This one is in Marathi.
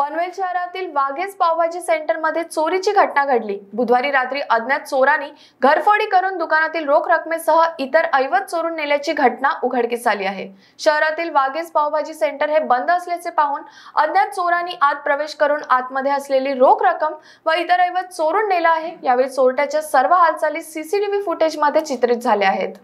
पनवेल शहरातील वाघेस पावभाजी सेंटरमध्ये चोरीची घटना घडली बुधवारी रात्री अज्ञात चोरांनी घरफोडी करून दुकानातील रोख रकमेसह इतर ऐवज चोरून नेल्याची घटना उघडकीस आली आहे शहरातील वाघेस पावभाजी सेंटर हे बंद असल्याचे पाहून अज्ञात चोरांनी आत प्रवेश करून आतमध्ये असलेली रोख रक्कम व इतर ऐवज चोरून नेला आहे यावेळी चोरट्याच्या सर्व हालचाली सीसीटीव्ही फुटेजमध्ये चित्रित झाल्या आहेत